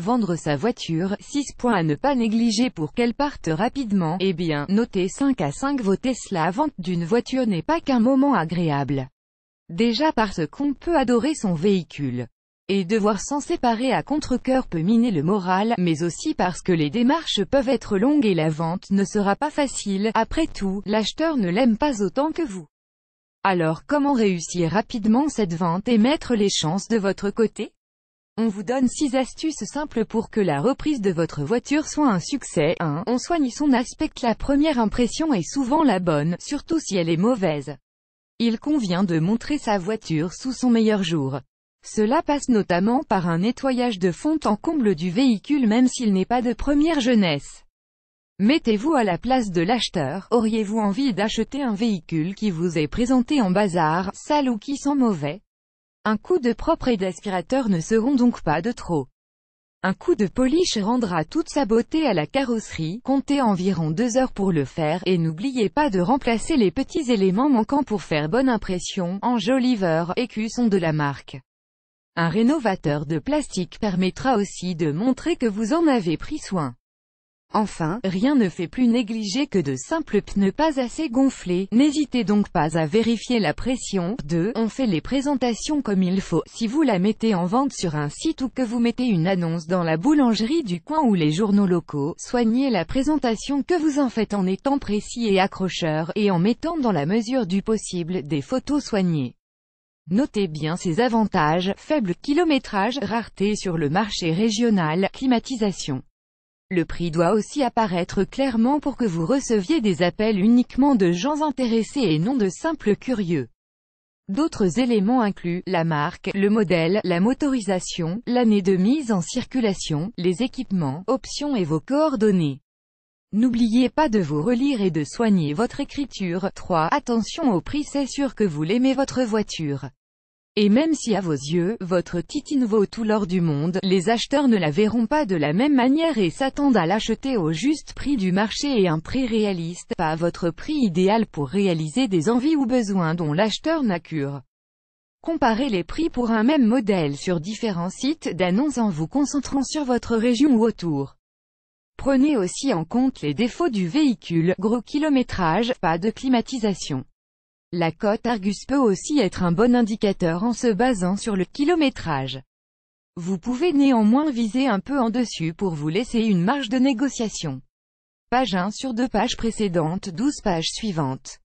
Vendre sa voiture, 6 points à ne pas négliger pour qu'elle parte rapidement, eh bien, notez 5 à 5 vos Tesla vente d'une voiture n'est pas qu'un moment agréable. Déjà parce qu'on peut adorer son véhicule. Et devoir s'en séparer à contre coeur peut miner le moral, mais aussi parce que les démarches peuvent être longues et la vente ne sera pas facile, après tout, l'acheteur ne l'aime pas autant que vous. Alors comment réussir rapidement cette vente et mettre les chances de votre côté on vous donne 6 astuces simples pour que la reprise de votre voiture soit un succès. 1. On soigne son aspect. La première impression est souvent la bonne, surtout si elle est mauvaise. Il convient de montrer sa voiture sous son meilleur jour. Cela passe notamment par un nettoyage de fond en comble du véhicule même s'il n'est pas de première jeunesse. Mettez-vous à la place de l'acheteur, auriez-vous envie d'acheter un véhicule qui vous est présenté en bazar, sale ou qui sent mauvais un coup de propre et d'aspirateur ne seront donc pas de trop. Un coup de polish rendra toute sa beauté à la carrosserie, comptez environ deux heures pour le faire, et n'oubliez pas de remplacer les petits éléments manquants pour faire bonne impression, en et sont de la marque. Un rénovateur de plastique permettra aussi de montrer que vous en avez pris soin. Enfin, rien ne fait plus négliger que de simples pneus pas assez gonflés, n'hésitez donc pas à vérifier la pression. 2. On fait les présentations comme il faut, si vous la mettez en vente sur un site ou que vous mettez une annonce dans la boulangerie du coin ou les journaux locaux, soignez la présentation que vous en faites en étant précis et accrocheur, et en mettant dans la mesure du possible des photos soignées. Notez bien ces avantages, faible kilométrage, rareté sur le marché régional, climatisation. Le prix doit aussi apparaître clairement pour que vous receviez des appels uniquement de gens intéressés et non de simples curieux. D'autres éléments incluent, la marque, le modèle, la motorisation, l'année de mise en circulation, les équipements, options et vos coordonnées. N'oubliez pas de vous relire et de soigner votre écriture. 3. Attention au prix c'est sûr que vous l'aimez votre voiture. Et même si à vos yeux, votre titine vaut tout l'or du monde, les acheteurs ne la verront pas de la même manière et s'attendent à l'acheter au juste prix du marché et un prix réaliste, pas à votre prix idéal pour réaliser des envies ou besoins dont l'acheteur n'a cure. Comparez les prix pour un même modèle sur différents sites d'annonces en vous concentrant sur votre région ou autour. Prenez aussi en compte les défauts du véhicule, gros kilométrage, pas de climatisation la cote Argus peut aussi être un bon indicateur en se basant sur le kilométrage. Vous pouvez néanmoins viser un peu en dessus pour vous laisser une marge de négociation. Page 1 sur 2 pages précédentes 12 pages suivantes.